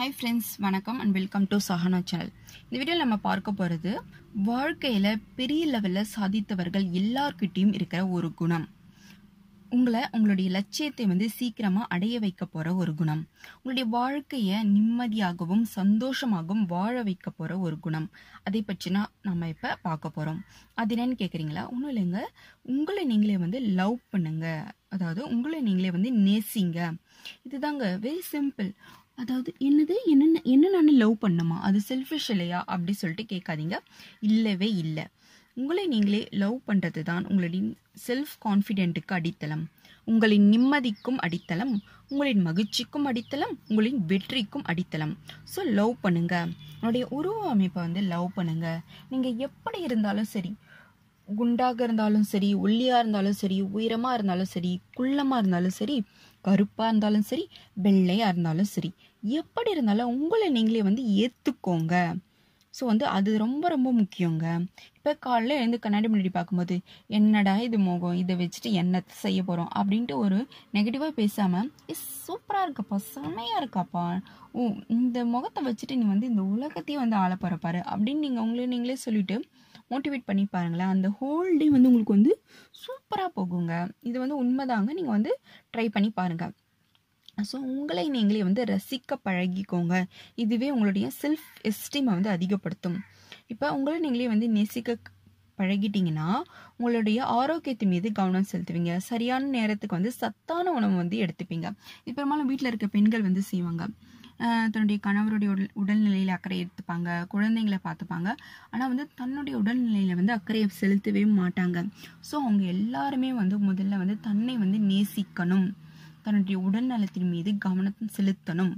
hi friends வணக்கம் and welcome to Sahana channel இந்த வீடியோவில் நம்ம பார்க்க போகிறது வாழ்க்கையில் பெரிய லெவலில் சாதித்தவர்கள் எல்லார்கிட்டேயும் இருக்கிற ஒரு குணம் உங்களை உங்களுடைய லட்சியத்தை வந்து சீக்கிரமாக அடைய வைக்க போகிற ஒரு குணம் உங்களுடைய வாழ்க்கையை நிம்மதியாகவும் சந்தோஷமாகவும் வாழ வைக்க போகிற ஒரு குணம் அதை பற்றினா நம்ம இப்போ பார்க்க போகிறோம் அது என்னன்னு கேட்குறீங்களா ஒன்றும் இல்லைங்க உங்களை நீங்களே வந்து லவ் பண்ணுங்க அதாவது உங்களை நீங்களே வந்து நேசிங்க இதுதாங்க வெரி சிம்பிள் அதாவது என்னது என்னென்ன என்ன நான் லவ் பண்ணுமா அது செல்ஃபிஷ் இல்லையா அப்படி சொல்லிட்டு கேட்காதீங்க இல்லவே இல்லை உங்களை நீங்களே லவ் பண்ணுறது தான் உங்களின் செல்ஃப் கான்ஃபிடென்ட்டுக்கு அடித்தளம் உங்களின் நிம்மதிக்கும் அடித்தளம் உங்களின் மகிழ்ச்சிக்கும் அடித்தளம் உங்களின் வெற்றிக்கும் அடித்தளம் ஸோ லவ் பண்ணுங்க உன்னுடைய உருவ அமைப்பை வந்து லவ் பண்ணுங்க நீங்கள் எப்படி இருந்தாலும் சரி குண்டாக இருந்தாலும் சரி ஒல்லியாக இருந்தாலும் சரி உயரமாக இருந்தாலும் சரி குள்ளமாக இருந்தாலும் சரி கருப்பாக இருந்தாலும் சரி வெள்ளையாக இருந்தாலும் சரி எப்படி இருந்தாலும் உங்களை நீங்களே வந்து ஏற்றுக்கோங்க ஸோ வந்து அது ரொம்ப ரொம்ப முக்கியங்க இப்போ காலையில் எழுந்து கண்ணாடி முன்னாடி பார்க்கும்போது என்னடா இது மோகம் இதை வச்சுட்டு என்ன செய்ய போகிறோம் அப்படின்ட்டு ஒரு நெகட்டிவாக பேசாமல் இஸ் சூப்பராக இருக்கப்பா செமையாக இருக்காப்பா ஓ இந்த முகத்தை வச்சுட்டு நீ வந்து இந்த உலகத்தையே வந்து ஆளப்போகிறப்பாரு அப்படின்னு நீங்கள் உங்களே நீங்களே சொல்லிவிட்டு மோட்டிவேட் பண்ணி பாருங்களேன் அந்த ஹோல் டே வந்து உங்களுக்கு வந்து சூப்பராக போகுங்க இது வந்து உண்மைதாங்க நீங்கள் வந்து ட்ரை பண்ணி பாருங்கள் ஸோ உங்களை நீங்களே வந்து ரசிக்க பழகிக்கோங்க இதுவே உங்களுடைய செல்ஃப் எஸ்டீமை வந்து அதிகப்படுத்தும் இப்போ உங்களை நீங்களே வந்து நேசிக்க பழகிட்டிங்கன்னா உங்களுடைய ஆரோக்கியத்து மீது கவனம் செலுத்துவீங்க சரியான நேரத்துக்கு வந்து சத்தான உணவு வந்து எடுத்துப்பீங்க இப்போ பெரும்பாலும் வீட்டில் இருக்க பெண்கள் வந்து செய்வாங்க தன்னுடைய கணவருடைய உடல் உடல்நிலையில் அக்கறை எடுத்துப்பாங்க குழந்தைங்களை பார்த்துப்பாங்க ஆனால் வந்து தன்னுடைய உடல்நிலையில் வந்து அக்கறையை செலுத்தவே மாட்டாங்க ஸோ அவங்க எல்லாருமே வந்து முதல்ல வந்து தன்னை வந்து நேசிக்கணும் தன்னுடைய உடல் நலத்தின் மீது கவனம் செலுத்தணும்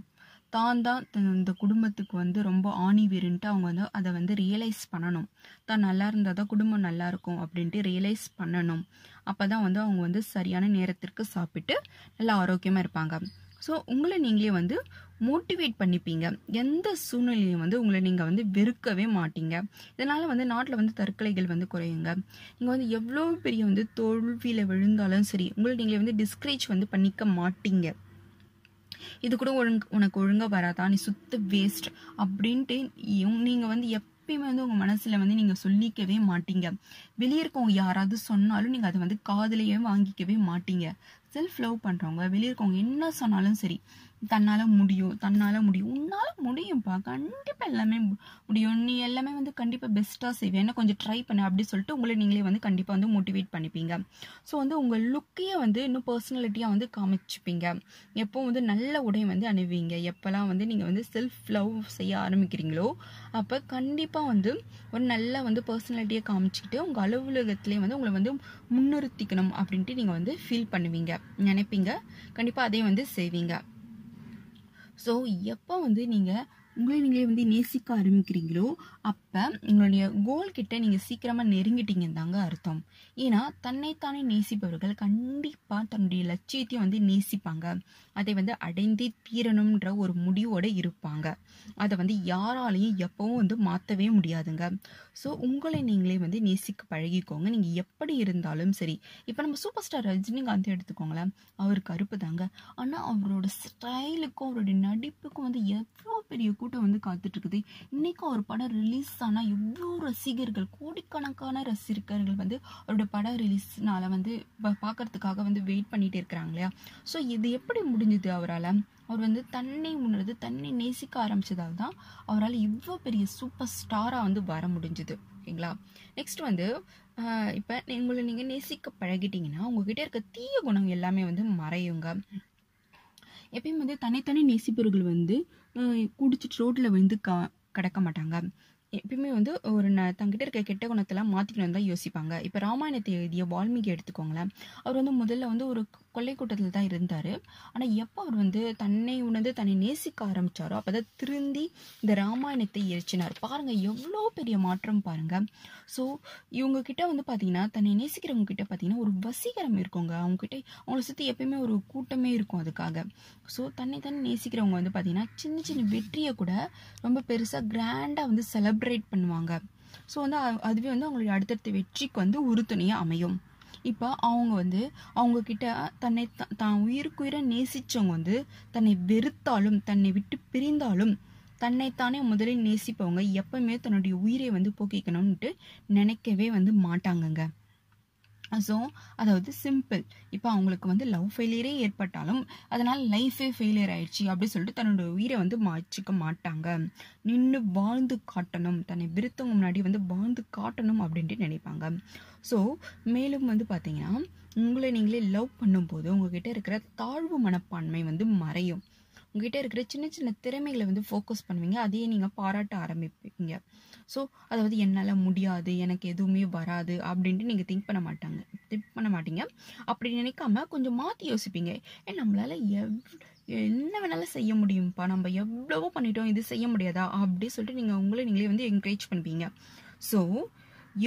தான் தான் இந்த குடும்பத்துக்கு வந்து ரொம்ப ஆணி வேறுன்ட்டு அவங்க வந்து அதை வந்து ரியலைஸ் பண்ணணும் தான் நல்லா இருந்தால் தான் குடும்பம் நல்லா இருக்கும் அப்படின்ட்டு ரியலைஸ் பண்ணணும் அப்போ தான் வந்து அவங்க வந்து சரியான நேரத்திற்கு சாப்பிட்டு நல்லா ஆரோக்கியமாக இருப்பாங்க ஸோ உங்களை நீங்களே வந்து மோட்டிவேட் பண்ணிப்பீங்க எந்த சூழ்நிலையும் வந்து உங்களை நீங்கள் வந்து வெறுக்கவே மாட்டீங்க இதனால் வந்து நாட்டில் வந்து தற்கொலைகள் வந்து குறையுங்க நீங்கள் வந்து எவ்வளோ பெரிய வந்து தோல்வியில் விழுந்தாலும் சரி உங்களை நீங்களே வந்து டிஸ்கரேஜ் வந்து பண்ணிக்க மாட்டீங்க இது கூட ஒழுங்கு உனக்கு ஒழுங்காக வராதா நீ சுத்த வேஸ்ட் அப்படின்ட்டு நீங்கள் வந்து எப்பயுமே வந்து உங்கள் மனசில் வந்து நீங்கள் சொல்லிக்கவே மாட்டீங்க வெளியே இருக்கவங்க யாராவது சொன்னாலும் நீங்கள் அதை வந்து காதலையே வாங்கிக்கவே மாட்டீங்க செல்ஃப் லவ் பண்ணுறவங்க வெளியிருக்கவங்க என்ன சொன்னாலும் சரி தன்னால் முடியும் தன்னால் முடியும் உன்னால் முடியும்ப்பா கண்டிப்பாக எல்லாமே முடியும் நீ எல்லாமே வந்து கண்டிப்பாக பெஸ்ட்டாக செய்வேன் கொஞ்சம் ட்ரை பண்ண அப்படி சொல்லிட்டு உங்களை நீங்களே வந்து கண்டிப்பாக வந்து மோட்டிவேட் பண்ணிப்பீங்க ஸோ வந்து உங்கள் லுக்கையே வந்து இன்னும் பர்சனாலிட்டியாக வந்து காமிச்சுப்பீங்க எப்போ வந்து நல்ல உடை வந்து அணிவிங்க எப்போல்லாம் வந்து நீங்கள் வந்து செல்ஃப் லவ் செய்ய ஆரம்பிக்கிறீங்களோ அப்போ கண்டிப்பாக வந்து ஒரு நல்ல வந்து பர்சனாலிட்டியை காமிச்சிக்கிட்டு உங்கள் அலுவலகத்துலேயே வந்து உங்களை வந்து முன்னிறுத்திக்கணும் அப்படின்ட்டு நீங்கள் வந்து ஃபீல் பண்ணுவீங்க நினைப்பீங்க கண்டிப்பாக அதையும் வந்து செய்வீங்க ஸோ எப்போ வந்து நீங்கள் உங்களை நீங்களே வந்து நேசிக்க ஆரம்பிக்கிறீங்களோ அப்போ உங்களுடைய கோல் கிட்ட நீங்கள் சீக்கிரமாக நெருங்கிட்டீங்கன்னு தாங்க அர்த்தம் ஏன்னா தன்னைத்தானே நேசிப்பவர்கள் கண்டிப்பாக தன்னுடைய லட்சியத்தையும் வந்து நேசிப்பாங்க அதை வந்து அடைந்தே தீரணுன்ற ஒரு முடிவோடு இருப்பாங்க அதை வந்து யாராலையும் எப்பவும் வந்து மாற்றவே முடியாதுங்க ஸோ உங்களை நீங்களே வந்து நேசிக்க பழகிக்கோங்க நீங்கள் எப்படி இருந்தாலும் சரி இப்போ நம்ம சூப்பர் ஸ்டார் ரஜினிகாந்த் எடுத்துக்கோங்களேன் அவர் கருப்பு தாங்க ஆனால் அவரோட ஸ்டை ஸ்டைலுக்கும் அவருடைய நடிப்புக்கும் வந்து எவ்வளோ பெரிய கூட்டம் வந்து காத்துட்ருக்குது இன்றைக்கும் ஒரு படம் ரிலீஸ் ஆனால் எவ்வளோ ரசிகர்கள் கோடிக்கணக்கான ரசிகர்கள் வந்து அவரோட படம் ரிலீஸ்னால வந்து பார்க்குறதுக்காக வந்து வெயிட் பண்ணிகிட்டே இருக்கிறாங்க இல்லையா ஸோ இது எப்படி முடிஞ்சுது அவரால் அவர் வந்து தன்னை உணர்ந்து தன்னை நேசிக்க ஆரம்பித்ததால் தான் அவரால் இவ்வளோ பெரிய சூப்பர் ஸ்டாராக வந்து வர முடிஞ்சுது ஓகேங்களா நெக்ஸ்ட் வந்து இப்போ உங்களை நீங்கள் நேசிக்க பழகிட்டிங்கன்னா உங்ககிட்ட இருக்க தீய குணம் எல்லாமே வந்து மறையுங்க எப்பயும் வந்து தனித்தனி நேசிப்பவர்கள் வந்து குடிச்சிட்டு ரோட்டில் வந்து க கிடக்க மாட்டாங்க எப்பயுமே வந்து ஒரு ந தங்கிட்ட இருக்க கெட்ட குணத்தெல்லாம் மாற்றிக்கணும் தான் யோசிப்பாங்க இப்போ ராமாயணத்தை எழுதிய வால்மீகி எடுத்துக்கோங்களேன் அவர் வந்து முதல்ல வந்து ஒரு கொள்ளை கூட்டத்தில் தான் இருந்தார் ஆனால் எப்போ அவர் வந்து தன்னை உணர்ந்து தன்னை நேசிக்க ஆரம்பித்தாரோ அப்போ தான் திருந்தி இந்த ராமாயணத்தை எரிச்சினார் பாருங்கள் எவ்வளோ பெரிய மாற்றம் பாருங்கள் ஸோ இவங்கக்கிட்ட வந்து பார்த்தீங்கன்னா தன்னை நேசிக்கிறவங்க கிட்ட பார்த்தீங்கன்னா ஒரு வசீகரம் இருக்குங்க அவங்கக்கிட்ட அவங்கள சுற்றி எப்பயுமே ஒரு கூட்டமே இருக்கும் அதுக்காக ஸோ தன்னை தன்னை நேசிக்கிறவங்க வந்து பார்த்தீங்கன்னா சின்ன சின்ன வெற்றியை கூட ரொம்ப பெருசாக கிராண்டாக வந்து செலப்ரேட் பண்ணுவாங்க ஸோ வந்து அதுவே வந்து அவங்களுடைய அடுத்தடுத்த வெற்றிக்கு வந்து உறுதுணையாக அமையும் இப்போ அவங்க வந்து அவங்கக்கிட்ட தன்னை தான் உயிருக்குயிர நேசித்தவங்க வந்து தன்னை வெறுத்தாலும் தன்னை விட்டு பிரிந்தாலும் தன்னைத்தானே முதலில் நேசிப்பவங்க எப்பவுமே தன்னுடைய உயிரை வந்து போக்கிக்கணும்ன்ட்டு நினைக்கவே வந்து மாட்டாங்கங்க ஸோ அதாவது சிம்பிள் இப்போ அவங்களுக்கு வந்து லவ் ஃபெயிலியரே ஏற்பட்டாலும் அதனால் லைஃபே ஃபெயிலியர் ஆயிடுச்சு அப்படி சொல்லிட்டு தன்னோட உயிரை வந்து மாற்றிக்க மாட்டாங்க நின்று வாழ்ந்து காட்டணும் தன்னை விருத்தவங்க முன்னாடி வந்து வாழ்ந்து காட்டணும் அப்படின்ட்டு நினைப்பாங்க ஸோ மேலும் வந்து பார்த்தீங்கன்னா உங்களை நீங்களே லவ் பண்ணும்போது உங்ககிட்ட இருக்கிற தாழ்வு மனப்பான்மை வந்து மறையும் உங்ககிட்ட இருக்கிற சின்ன சின்ன திறமைகளை வந்து ஃபோக்கஸ் பண்ணுவீங்க அதையே நீங்கள் பாராட்ட ஆரம்பிப்பீங்க ஸோ அதாவது என்னால் முடியாது எனக்கு எதுவுமே வராது அப்படின்ட்டு நீங்கள் திங்க் பண்ண மாட்டாங்க திங்க் பண்ண மாட்டீங்க அப்படி நினைக்காம கொஞ்சம் மாற்றி யோசிப்பீங்க ஏன் நம்மளால் எவ் என்ன வேணாலும் செய்ய முடியும்ப்பா நம்ம எவ்வளவோ பண்ணிட்டோம் இது செய்ய முடியாதா அப்படி சொல்லிட்டு நீங்கள் உங்களை நீங்களே வந்து என்கரேஜ் பண்ணுவீங்க ஸோ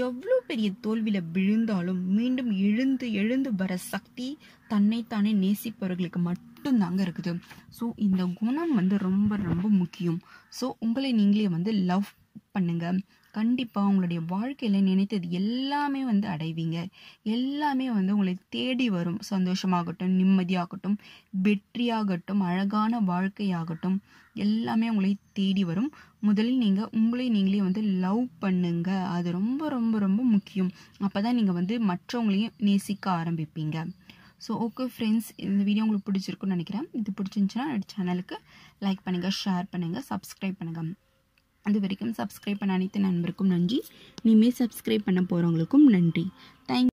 எவ்வளோ பெரிய தோல்வியில் விழுந்தாலும் மீண்டும் எழுந்து எழுந்து வர சக்தி தன்னைத்தானே நேசிப்பவர்களுக்கு மட்டும் மட்டும்தாங்க இருக்குது ஸோ இந்த குணம் வந்து ரொம்ப ரொம்ப முக்கியம் ஸோ உங்களை நீங்களே வந்து லவ் பண்ணுங்கள் கண்டிப்பாக உங்களுடைய வாழ்க்கையில் நினைத்தது எல்லாமே வந்து அடைவீங்க எல்லாமே வந்து உங்களை தேடி வரும் சந்தோஷமாகட்டும் நிம்மதியாகட்டும் வெற்றியாகட்டும் அழகான வாழ்க்கையாகட்டும் எல்லாமே உங்களை தேடி வரும் முதலில் நீங்கள் உங்களை நீங்களே வந்து லவ் பண்ணுங்க அது ரொம்ப ரொம்ப ரொம்ப முக்கியம் அப்போ தான் நீங்கள் வந்து மற்றவங்களையும் நேசிக்க ஆரம்பிப்பீங்க ஸோ ஓகே ஃப்ரெண்ட்ஸ் இந்த வீடியோ உங்களுக்கு பிடிச்சிருக்குன்னு நினைக்கிறேன் இது பிடிச்சிருந்துச்சுன்னா சேனலுக்கு லைக் பண்ணுங்கள் ஷேர் பண்ணுங்கள் சப்ஸ்கிரைப் பண்ணுங்கள் அது வரைக்கும் சப்ஸ்கிரைப் பண்ண அனைத்து நண்பருக்கும் நன்றி இனிமேல் சப்ஸ்கிரைப் பண்ண போகிறவங்களுக்கும் நன்றி தேங்க்